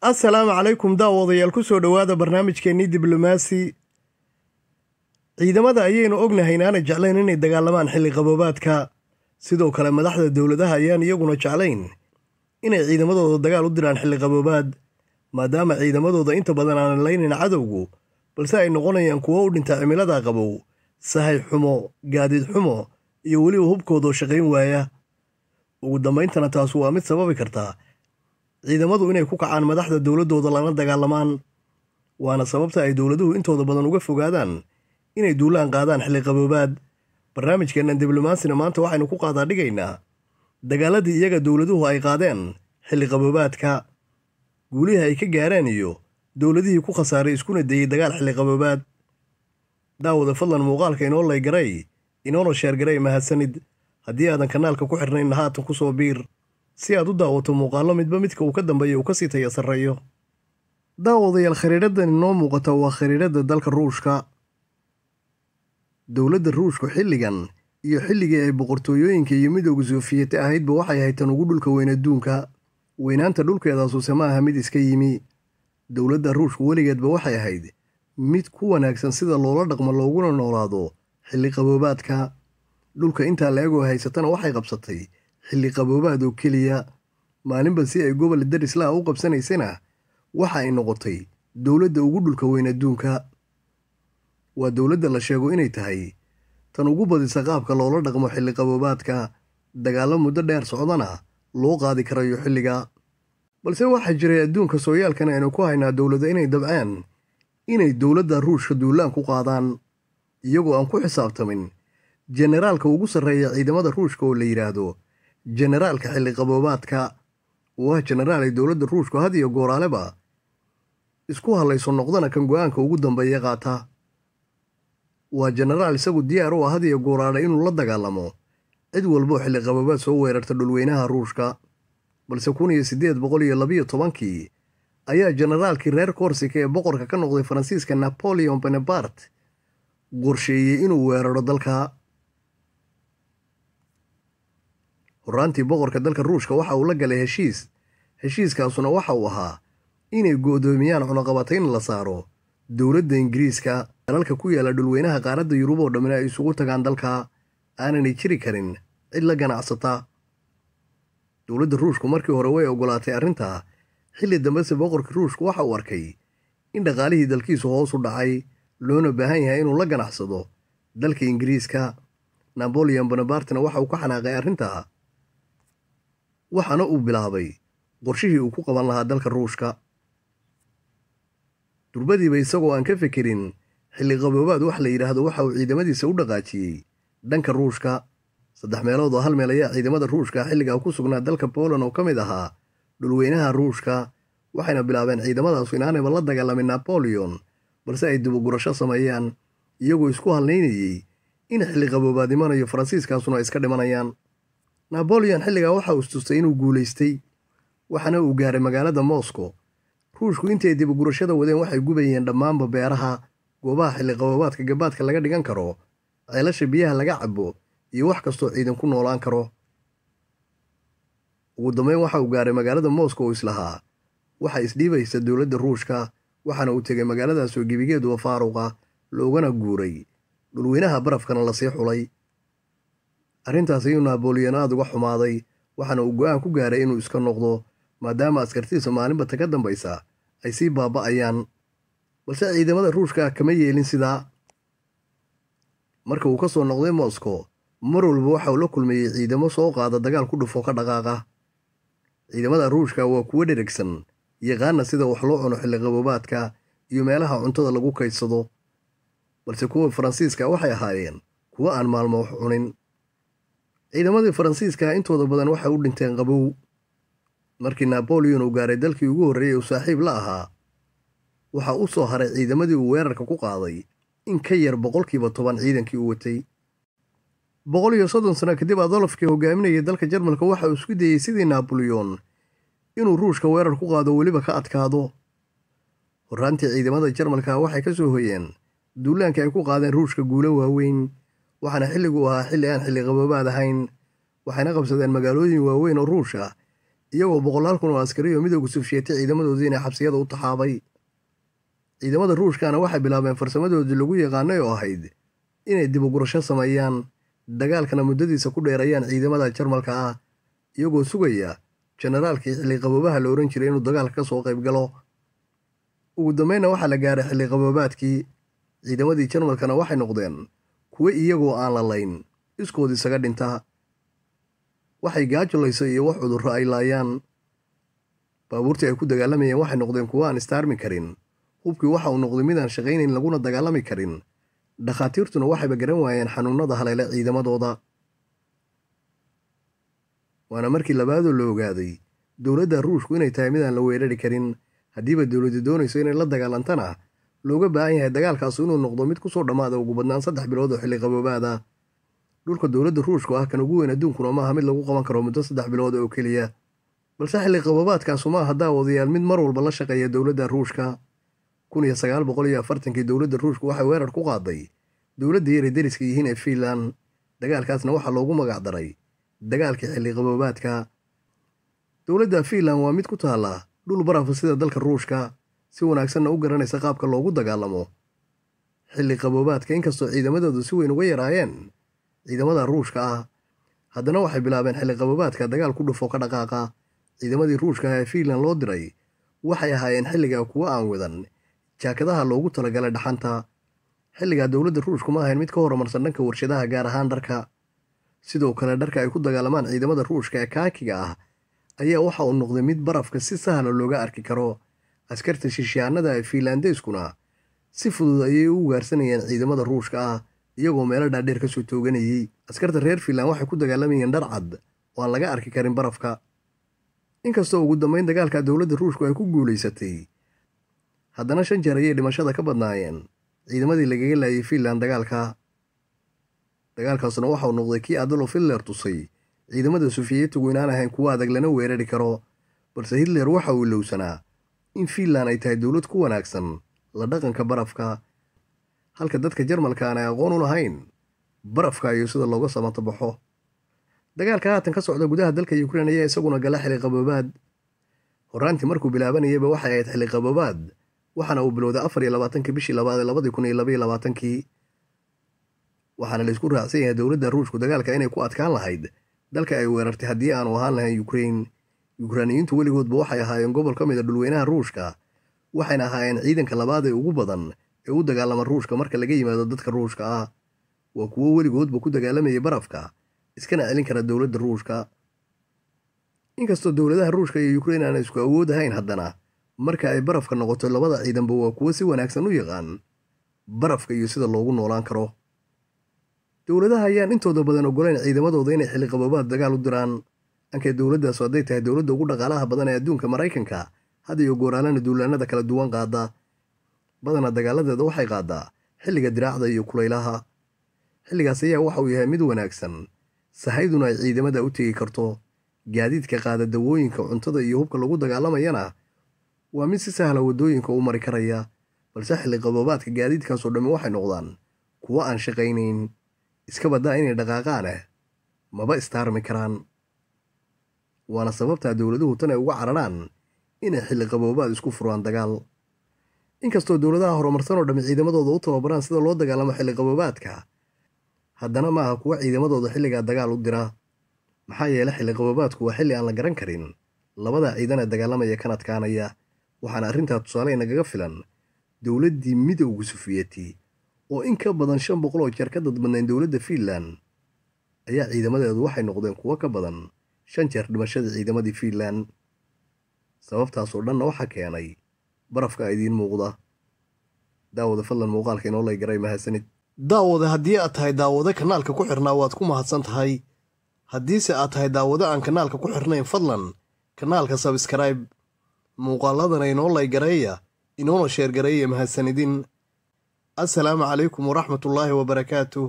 assalaamu calaykum daawadayaal ku soo dhowaada barnaamijkeennii diblomaasi ciidamada ayaynu ognahay inaanay jeclayn inay dagaalamaan xilli qaboobaadka sidoo kale madaxda dowladaha ayaan iyaguna jeclayn inay ciidamadooda dagaal u diraan xilli qaboobaad maadaama ciidamadooda inta badan aanan laynayn cadowgu balse ay noqonayaan kuwo u dhinta cimilada qabow sahay xumo gaadiid xumo iyo weliba hubkoodoo shaqayn waaya ugu dambayntana taasu waa mid sababi kartaa ciidamadu inay ku kacaan madaxda dowladooda lana dagaalamaan waana sababta ay dowladuhu intooda badan uga fogaadaan inay duulaan qaadaan xilliqaboobaad barnaamijkeenna diblomaasina maanta waxaynu ku qaadaa dhigaynaa dagaaladii iyaga dowladuhu ay qaadeen xilli qaboobaadka guulihii ay ka gaareen iyo dowladihii ku khasaaray iskuna dayey dagaal xilli qaboobaad daawada fadlan muuqaalka inoo laygaray inoona sheergaray mahadsanid haddii aadan kanaalka ku xidhnayn haatan ku soo biir si aad u daawato muuqaallo midba midka uu ka dambeeya uu ka sii taya sarreeyo daawadayaal khariiradani noo muuqata waa khariiradda dalka ruushka dowladda ruushku xilligan iyo xilligii ay boqortooyooyinka iyo midooga suufiyati ahaydba waxay ahayd tan ugu dhulka weyn adduunka weynaanta dhulkeedaasuuse ma aha mid iska yimi dowladda ruushku weligeedba waxay ahayd mid ku wanaagsan sida loola dhaqmo looguna noolaado xilli qaboobaadka dhulka intaa la egoo haysatana waxay qabsatay xilli qaboobaad oo keliya maalinba si ay gobol darislaa u qabsanaysana waxa ay noqotay dowladda ugu dhulka weyn adduunka waa dowladda la sheego inay tahay tan ugu badisa qaabka loola dhaqmo xilli qaboobaadka dagaallo muddo dheer socdana loo qaadi karayo xilliga balse waxaa jiray adduunka sooyaalkan aynu ku haynaa dowladda inay dabcaan inay dowladda ruushka duulaan ku qaadaan iyagoo aan ku xisaabtamin jeneraalka ugu sarreeya ciidamada ruushka oo la yidhaahdo generaalka xilli qaboobaadka waa jenaraal ay dowladda ruushku had iyo gooraaleba isku hallayso noqdana kan go-aanka ugu dambeeya qaata waa jenaraal isagu diyaar u ah had iyo gooraale inuu la dagaalamo cid walboo xilli qaboobaad soo weerarta dhulweynaha ruushka balse kun iyo siddeed boqol iyo labiyo tobankii ayaa jenaraalkii reer korsika ee boqorka ka noqday faransiiska napoleon bonaparte qorsheeyey inuu weeraro dalka horaantii boqorka dalka ruushka waxa uu la galay heshiis heshiiskaasuna waxa uu ahaa inay go-doomiyaan cunaqabatayn la saaro dowladda ingiriiska dalalka ku yaalla dhulweynaha qaaradda yurub oo dhammina ay isugu tagaan dalka aananay jiri karin cid la ganacsata dowladda ruushku markii hore way ogolaatay arrintaa xilli dambese boqorkii ruushku waxa uu arkay in dhaqaalihii dalkiisu hoosu dhacay loona baahan yahay inuu la ganacsado dalka ingiriiska naboleon bonabartina waxa uu ka xanaaqay arrintaa waxaana uu bilaabay qorshihii uu ku qaban lahaa dalka ruushka durbadiiba isagoo aan ka fekerin xilli qaboobaad wax la yidhaahdo waxa uu ciidamadiisa u dhaqaajiyey dhanka ruushka saddex meelood oo hal meel ayaa ciidamada ruushka xilligaa ku sugnaa dalka boland oo ka mid ahaa dhulweynaha ruushka waxayna bilaabeen ciidamadaasu inaanayba la dagaalamin naboleon balse ay dubugurasho sameeyaan iyagoo isku halnaynayey in xilli qaboobaadnimanayo faransiiskaasuna ay iska dhimanayaan naboleon xilligaa waxa uu istustay inuu guulaystay waxaana uu gaaray magaalada moscow ruushku intay gurashada wadeen waxay gubayeen dhammaanba beeraha goobaha xilliqaboobaadka gabaadka laga dhigan karo ceelasha biyaha laga cabo iyo wax kastoo ciidan ku noolaan karo ugu dambeyn waxa uu gaaray magaalada moscow islahaa waxaa isdhiibaysa dowladda ruushka waxaana uu tegay magaaladaasoo gebigeeduba faaruqa loogana guuray dhulweynaha barafkana lasii xulay arrintaas ayuu naboleyan uga xumaaday waxaana uu go-aan ku gaaray inuu iska noqdo maadaama askartiisa maalinba ta dambaysa ay sii baaba'ayaan balse ciidamada ruushka kama yeelin sidaa marka uu ka soo noqday moscow mar walba waxa uu la kulmayay ciidamo soo qaada dagaal ku dhufo ka dhaqaaqa ciidamada ruushka waa kuwo dheragsan yaqaana sida wax loo cuno xilliqaboobaadka iyo meelaha cuntada lagu kaydsado balse kuwa faransiiska waxay ahaayeen kuwo aan maalmo wax cunin ciidamadii faransiiska intooda badan waxay u dhinteen qabow markii naboleon uu gaaray dalkii ugu horreeyey uu saaxiib la ahaa waxa u soo haray ciidamadii uu weerarka ku qaaday in ka yar boqolkiiba toban ciidankii uu watay boqol iyo soddon sano kadib adolofkii hogaaminayay dalka jarmalka waxa uu isku dayey sidii naboleon inuu ruushka weerar ku qaado weliba ka adkaado horraantii ciidamada jarmalka waxay ka soo hoyeen duulaanka ay ku qaadeen ruushka guulo waaweyn waxaana xilligu ahaa xilli aan xilli qaboobaad ahayn waxayna qabsadeen magaalooyin waaweyn oo ruusha iyagoo boqolaal kun oo askari oo midooga sufsheetay ciidamadoodiina xabsiyada u taxaabay ciidamada ruushkana waxay bilaabeen farsamadoodii lagu yaqaanay oo ahayd inay dib ugurasho sameeyaan dagaalkana muddadiisa ku dheerayaan ciidamada jarmalka ah iyagoo sugaya jenaraalkii xilliqaboobaha la oran jiray inuu dagaalka ka soo qayb galo ugu dambeynna waxaa la gaaray xilliqaboobaadkii ciidamadii jarmalkana waxay noqdeen kuwo iyagoo aan la layn iskood isaga dhinta waxay gaajulaysa iyo wax cudurro ay laayaan baabuurtii ay ku dagaalamayeen waxay noqdeen kuwo aan istaarmi karin hubkii waxa uu noqday midaan shaqaynayn laguna dagaalami karin dhakhaatiirtuna waxayba garan waayeen xanuunada haleele ciidamadooda waana markii labaadoo la ogaaday dowladda ruushku inay tahay mid aan la weerari karin haddiiba dowladda doonayso inay la dagaalantana looga baahan yahay dagaalkaasu inuu noqdo mid kusoo dhammaada ugu badnaan saddex bilood oo xilli qaboobaad ah dhulka dowladda ruushku ah kan ugu weyn adduunkuna maaha mid lagu qaban karo muddo saddex bilood oo keliya balse xilli qaboobaadkaasu maaha daawadayaal mid mar walba la shaqeeya dowladda ruushka kun iyo sagaal boqol iyo afartankii dowladda ruushku waxay weerar ku qaaday dowladda yaray deriska yihiin ee fiinlan dagaalkaasna waxaa loogu magacdaray dagaalkii xilli qaboobaadka dowladda fiinlan waa mid ku taalla dhul barafa sida dalka ruushka si wanaagsanna u garanaysa qaabka loogu dagaalamo xilli qaboobaadka inkastoo ciidamadoodu si weyn uga yaraayeen ciidamada ruushka ah haddana waxay bilaabeen xilli qaboobaadka dagaal ku dhufo ka dhaqaaqa ciidamadii ruushka ah ee fiinland loo diray waxay ahaayeen xilliga kuwa aan wadan jaakadaha loogu talagalay dhaxanta xilligaa dowladda ruushku ma ahayn mid ka horumarsan dhanka warshadaha gaar ahaan dharka sidoo kale dharka ay ku dagaalamaan ciidamada ruushka ee kaakiga ah ayaa waxa uu noqday mid barafka si sahla looga arki karo askarta shishiyaannada ee fiinlandeyskuna si fudud ayay u ugaarsanayeen ciidamada ruushka ah iyagoo meelo dhaadheer ka soo tooganayey askarta reer finland waxay ku dagaalamayeen dharcad oo aan laga arki karin barafka inkastoo ugu dambeyn dagaalka dowladda ruushku ay ku guulaysatay haddana shan jeer ayay dhimashada ka badnaayeen ciidamadii lagaga laayay finland dagaalka dagaalkaasuna waxau noqday kii adolof hitler tusay ciidamada sufiyeetigu inaan ahayn kuwa adag lana weerari karo balse hitler waxa uu ilowsanaa in finland ay tahay dowlad ku wanaagsan la dhaqanka barafka halka dadka jarmalka aanay aqoon u lahayn barafka iyo sida looga samato dagaalka haatan ka socda gudaha dalka yukrain ayaa isaguna gala xiliqaboobaad horaantii markuu bilaabanayayba waxay ahayd xiliqaboobaad waxaana uu bilowday afar iyo labaatankii bishii labaad ee labadii kun iyo labaiyo labaatankii waxaana laysku raacsan yahay dowladda ruushku dagaalka inay ku adkaan lahayd dalka ay weerartay haddii aanu ahaan lahayn yukrain yukraniyiintu weligoodba waxay ahaayeen gobol ka mid a ah dhulweynaha ruushka waxayna ahaayeen ciidanka labaad ee ugu badan ee u dagaalama ruushka marka laga yimaado dadka ruushka ah waa kuwo weligoodba ku dagaalamayay barafka iskana celin kara dowladda ruushka inkastoo dowladaha ruushka iyo yukrain aanay isku awood ahayn haddana marka ay barafka noqoto labada ciidanba waa kuwo si wanaagsan u yaqaan barafka iyo sida loogu noolaan karo dowladaha ayaan intooda badan ogolayn ciidamadooda inay xilli qaboobaad dagaal u diraan hanka dowladdaasu hadday tahay dowladda ugu dhaqaalaha badan ee adduunka maraykanka had iyo duulaanada kala duwan qaada badana dagaaladeeda waxay qaadaa xilliga diraacda iyo kulaylaha xilligaas ayaa waxa uu yahay mid wanaagsan sahayduna ay ciidamada u tegi karto gaadiidka qaada dawooyinka cuntada iyo hubka lagu dagaalamayana waa mid si sahla wadooyinka u mari karaya balse xilli qaboobaadka gaadiidkaasoo dhammi waxay noqdaan kuwo aan shaqaynayn iska badaa inay dhaqaaqaaneh maba istaarmi karaan waana sababtaa dowladuhu tan ay uga cararaan inay xilli qaboobaad isku furaan dagaal inkastoo dowladaha horumarsan oo dhammi ciidamadooda u tababaraan sida loo dagaalamo xilli qaboobaadka haddana ma aha kuwa ciidamadooda xilligaa dagaal u dira maxaa yeele xilli qaboobaadku waa xilli aan la garan karin labadaa ciidan ee dagaalamaya kan adkaanaya waxaana arrintaa tusaale inagaga filan dowladdii midowga sufiyeti oo in ka badan shan boqol oo jeer ka dadbadnayn dowladda fiinlan ayaa ciidamadeedu waxay noqdeen kuwo ka badan shan jeer dhimashadii ciidamadii fiinland sababtaasoo dhanna waxaa keenay barafka idiin muuqda daawada fadlan muuqaalka inoo lay garay mahadsanid daawada haddii aad tahay daawado kanaalka ku xirnaa waad ku mahadsan tahay haddiise aad tahay daawado aan kanaalka ku xirnayn fadlan kanaalka sabskraibe muuqaaladana inoo laygareeya inoona sheergareeya mahadsanidin assalaamu calaykum waraxmatullaahi wabarakaatuh